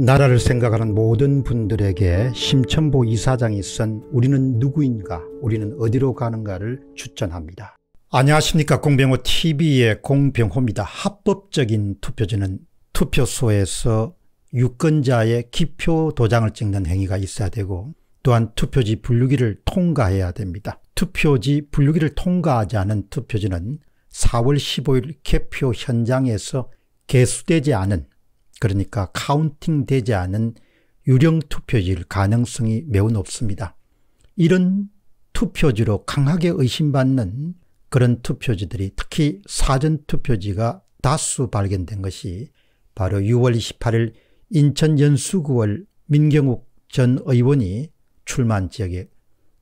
나라를 생각하는 모든 분들에게 심천보 이사장이 쓴 우리는 누구인가 우리는 어디로 가는가를 추천합니다. 안녕하십니까 공병호 tv의 공병호입니다. 합법적인 투표지는 투표소에서 유권자의 기표 도장을 찍는 행위가 있어야 되고 또한 투표지 분류기를 통과해야 됩니다. 투표지 분류기를 통과하지 않은 투표지는 4월 15일 개표 현장에서 개수되지 않은 그러니까 카운팅 되지 않은 유령 투표지일 가능성이 매우 높습니다. 이런 투표지로 강하게 의심받는 그런 투표지들이 특히 사전 투표지가 다수 발견된 것이 바로 6월 28일 인천 연수구월 민경욱 전 의원이 출마한 지역의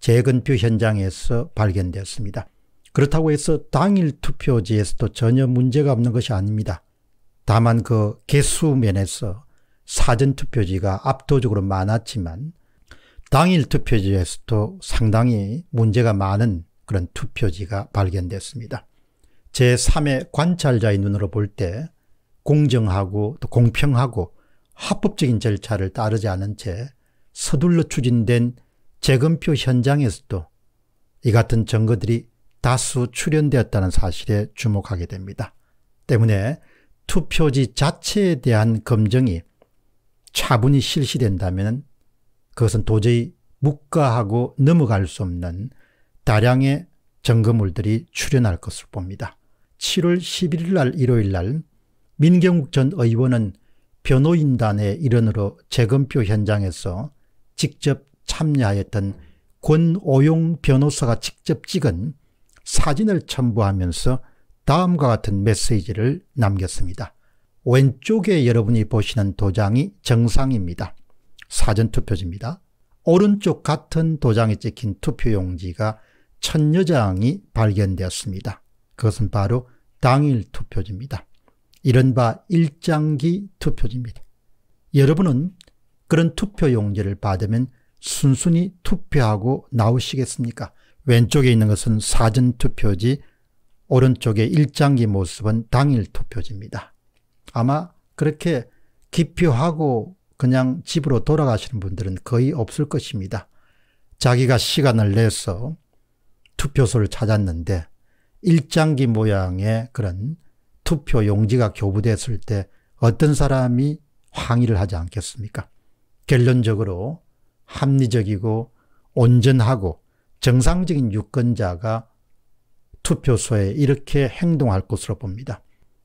재건표 현장에서 발견되었습니다. 그렇다고 해서 당일 투표지에서도 전혀 문제가 없는 것이 아닙니다. 다만 그 개수 면에서 사전투표지가 압도적으로 많았지만 당일 투표지에서도 상당히 문제가 많은 그런 투표지가 발견됐습니다. 제3의 관찰자의 눈으로 볼 때 공정하고 또 공평하고 합법적인 절차를 따르지 않은 채 서둘러 추진된 재검표 현장에서도 이 같은 증거들이 다수 출현되었다는 사실에 주목하게 됩니다. 때문에 투표지 자체에 대한 검증이 차분히 실시된다면 그것은 도저히 묵과하고 넘어갈 수 없는 다량의 점검물들이 출현할 것을 봅니다. 7월 11일 날 일요일 날 민경욱 전 의원은 변호인단의 일원으로 재검표 현장에서 직접 참여하였던 권오용 변호사가 직접 찍은 사진을 첨부하면서 다음과 같은 메시지를 남겼습니다. 왼쪽에 여러분이 보시는 도장이 정상입니다. 사전투표지입니다. 오른쪽 같은 도장이 찍힌 투표용지가 천여 장이 발견되었습니다. 그것은 바로 당일 투표지입니다. 이른바 일장기 투표지입니다. 여러분은 그런 투표용지를 받으면 순순히 투표하고 나오시겠습니까? 왼쪽에 있는 것은 사전투표지, 오른쪽에 일장기 모습은 당일 투표지입니다. 아마 그렇게 기표하고 그냥 집으로 돌아가시는 분들은 거의 없을 것입니다. 자기가 시간을 내서 투표소를 찾았는데 일장기 모양의 그런 투표 용지가 교부됐을 때 어떤 사람이 항의를 하지 않겠습니까? 결론적으로 합리적이고 온전하고 정상적인 유권자가 투표소에 이렇게 행동할 것으로 봅니다.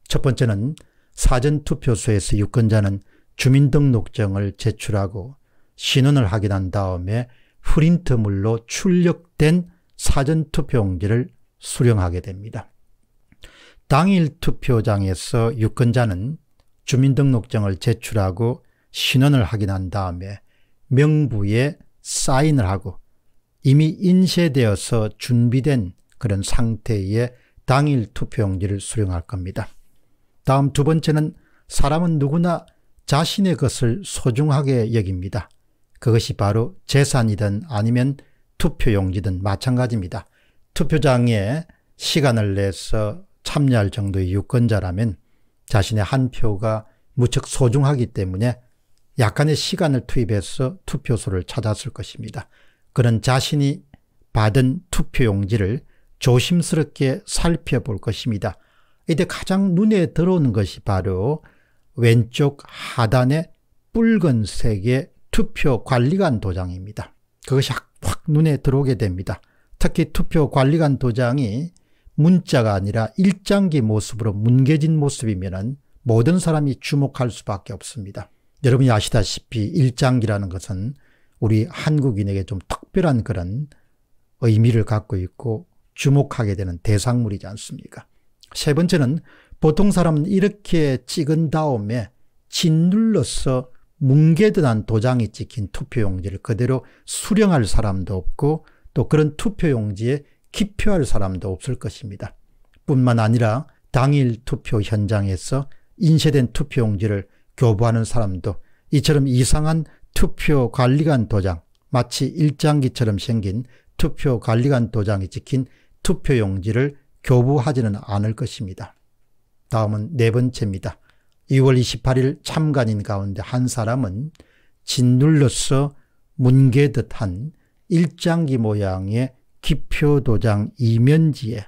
첫 번째는 사전투표소에서 유권자는 주민등록증을 제출하고 신원을 확인한 다음에 프린트물로 출력된 사전투표용지를 수령하게 됩니다. 당일 투표장에서 유권자는 주민등록증을 제출하고 신원을 확인한 다음에 명부에 사인을 하고 이미 인쇄되어서 준비된 그런 상태에 당일 투표용지를 수령할 겁니다. 다음 두 번째는 사람은 누구나 자신의 것을 소중하게 여깁니다. 그것이 바로 재산이든 아니면 투표용지든 마찬가지입니다. 투표장에 시간을 내서 참여할 정도의 유권자라면 자신의 한 표가 무척 소중하기 때문에 약간의 시간을 투입해서 투표소를 찾았을 것입니다. 그런 자신이 받은 투표용지를 조심스럽게 살펴볼 것입니다. 이때 가장 눈에 들어오는 것이 바로 왼쪽 하단의 붉은색의 투표관리관 도장입니다. 그것이 확 눈에 들어오게 됩니다. 특히 투표관리관 도장이 문자가 아니라 일장기 모습으로 뭉개진 모습이면 모든 사람이 주목할 수밖에 없습니다. 여러분이 아시다시피 일장기라는 것은 우리 한국인에게 좀 특별한 그런 의미를 갖고 있고 주목하게 되는 대상물이지 않습니까? 세 번째는 보통 사람은 이렇게 찍은 다음에 짓눌러서 뭉개듯한 도장이 찍힌 투표용지를 그대로 수령할 사람도 없고 또 그런 투표용지에 기표할 사람도 없을 것입니다. 뿐만 아니라 당일 투표 현장에서 인쇄된 투표용지를 교부하는 사람도 이처럼 이상한 투표관리관 도장 마치 일장기처럼 생긴 투표관리관 도장이 찍힌 투표용지를 교부하지는 않을 것입니다. 다음은 네 번째입니다. 2월 28일 참관인 가운데 한 사람은 짓눌러서 문개듯한 일장기 모양의 기표도장 이면지에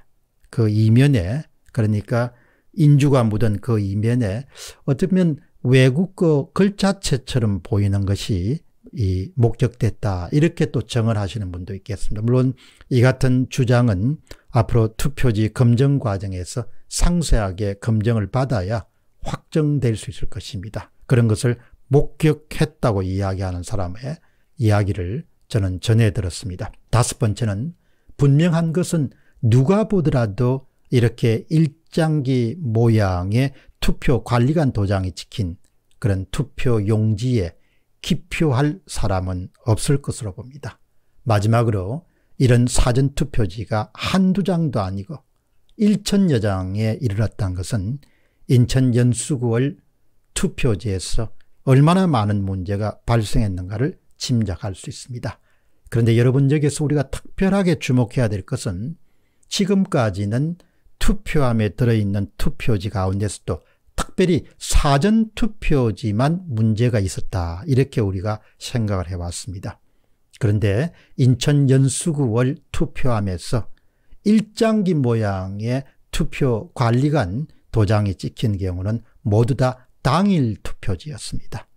그 이면에 그러니까 인주가 묻은 그 이면에 어쩌면 외국어 글자체처럼 보이는 것이 이 목적됐다. 이렇게 또 정을 하시는 분도 있겠습니다. 물론 이 같은 주장은 앞으로 투표지 검증 과정에서 상세하게 검증을 받아야 확정될 수 있을 것입니다. 그런 것을 목격했다고 이야기하는 사람의 이야기를 저는 전해 들었습니다. 다섯 번째는 분명한 것은 누가 보더라도 이렇게 일장기 모양의 투표 관리관 도장이 찍힌 그런 투표 용지에 기표할 사람은 없을 것으로 봅니다. 마지막으로 이런 사전투표지가 한두 장도 아니고 1천여 장에 이르렀다는 것은 인천 연수구월 투표지에서 얼마나 많은 문제가 발생했는가를 짐작할 수 있습니다. 그런데 여러분 여기서 우리가 특별하게 주목해야 될 것은 지금까지는 투표함에 들어있는 투표지 가운데서도 특별히 사전투표지만 문제가 있었다. 이렇게 우리가 생각을 해왔습니다. 그런데 인천 연수구월 투표함에서 일장기 모양의 투표 관리관 도장이 찍힌 경우는 모두 다 당일 투표지였습니다.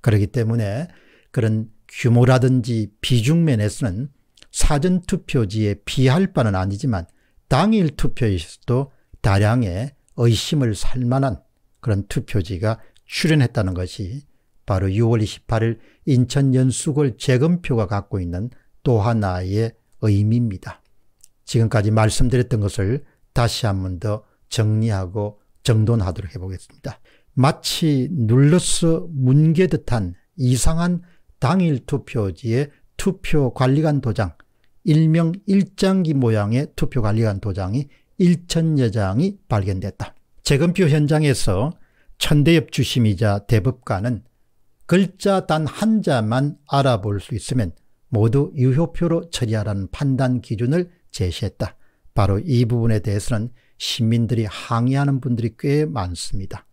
그렇기 때문에 그런 규모라든지 비중면에서는 사전투표지에 비할 바는 아니지만 당일 투표에서도 다량의 의심을 살 만한 그런 투표지가 출현했다는 것이 바로 6월 28일 인천 연수골 재검표가 갖고 있는 또 하나의 의미입니다. 지금까지 말씀드렸던 것을 다시 한 번 더 정리하고 정돈하도록 해보겠습니다. 마치 눌러서 뭉개듯한 이상한 당일 투표지의 투표관리관 도장, 일명 일장기 모양의 투표관리관 도장이 일천여장이 발견됐다. 재검표 현장에서 천대엽 주심이자 대법관은 글자 단 한 자만 알아볼 수 있으면 모두 유효표로 처리하라는 판단 기준을 제시했다. 바로 이 부분에 대해서는 시민들이 항의하는 분들이 꽤 많습니다.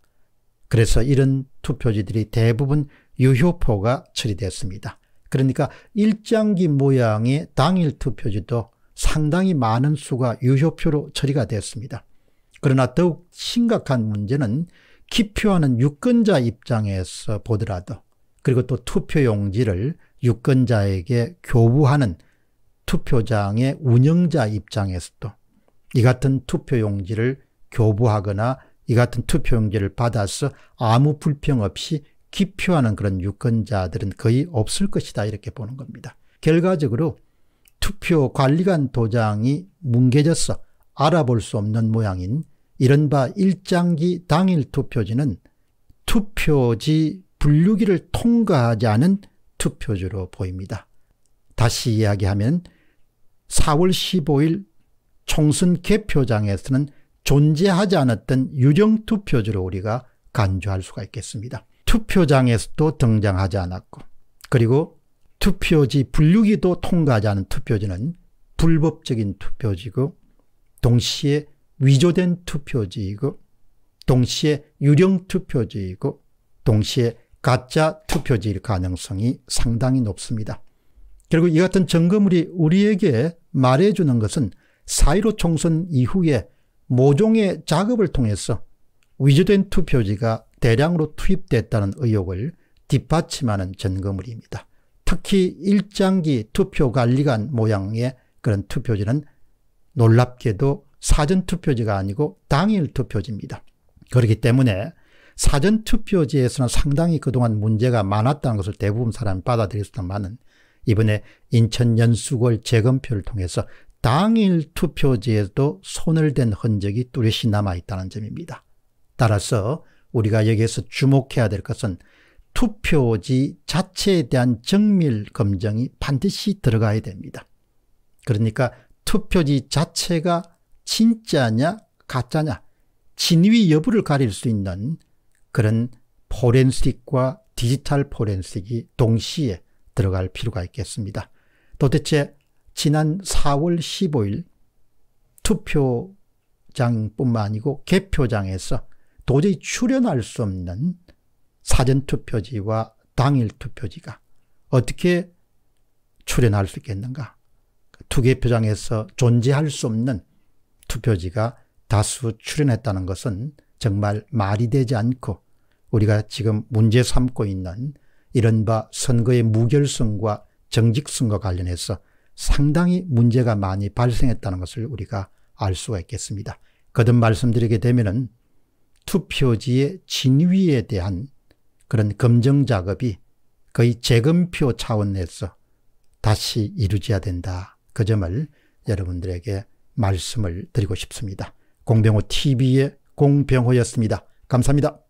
그래서 이런 투표지들이 대부분 유효표가 처리됐습니다. 그러니까 일장기 모양의 당일 투표지도 상당히 많은 수가 유효표로 처리가 됐습니다. 그러나 더욱 심각한 문제는 기표하는 유권자 입장에서 보더라도 그리고 또 투표용지를 유권자에게 교부하는 투표장의 운영자 입장에서도 이 같은 투표용지를 교부하거나 이 같은 투표용지를 받아서 아무 불평 없이 기표하는 그런 유권자들은 거의 없을 것이다 이렇게 보는 겁니다. 결과적으로 투표 관리관 도장이 뭉개져서 알아볼 수 없는 모양인 이른바 일장기 당일 투표지는 투표지 분류기를 통과하지 않은 투표지로 보입니다. 다시 이야기하면 4월 15일 총선 개표장에서는 존재하지 않았던 유령 투표지로 우리가 간주할 수가 있겠습니다. 투표장에서도 등장하지 않았고 그리고 투표지 분류기도 통과하지 않은 투표지는 불법적인 투표지고 동시에 위조된 투표지이고 동시에 유령 투표지이고 동시에 가짜 투표지일 가능성이 상당히 높습니다. 결국 이 같은 점검물이 우리에게 말해주는 것은 사1로 총선 이후에 모종의 작업을 통해서 위조된 투표지가 대량으로 투입됐다는 의혹을 뒷받침하는 점검물입니다. 특히 일장기 투표관리관 모양의 그런 투표지는 놀랍게도 사전투표지가 아니고 당일투표지입니다 그렇기 때문에 사전투표지에서는 상당히 그동안 문제가 많았다는 것을 대부분 사람이 받아들였습니다만은 이번에 인천 연수골 재검표를 통해서 당일 투표지에도 손을 댄 흔적이 뚜렷이 남아있다는 점입니다. 따라서 우리가 여기에서 주목해야 될 것은 투표지 자체에 대한 정밀 검증이 반드시 들어가야 됩니다. 그러니까 투표지 자체가 진짜냐 가짜냐 진위 여부를 가릴 수 있는 그런 포렌식과 디지털 포렌식이 동시에 들어갈 필요가 있겠습니다. 도대체 지난 4월 15일 투표장뿐만 아니고 개표장에서 도저히 출연할 수 없는 사전투표지와 당일투표지가 어떻게 출연할 수 있겠는가. 투개표장에서 존재할 수 없는 투표지가 다수 출현했다는 것은 정말 말이 되지 않고 우리가 지금 문제 삼고 있는 이른바 선거의 무결성과 정직성과 관련해서 상당히 문제가 많이 발생했다는 것을 우리가 알 수가 있겠습니다. 거듭 말씀드리게 되면 투표지의 진위에 대한 그런 검증 작업이 거의 재검표 차원에서 다시 이루어져야 된다. 그 점을 여러분들에게 말씀을 드리고 싶습니다. 공병호 TV의 공병호였습니다. 감사합니다.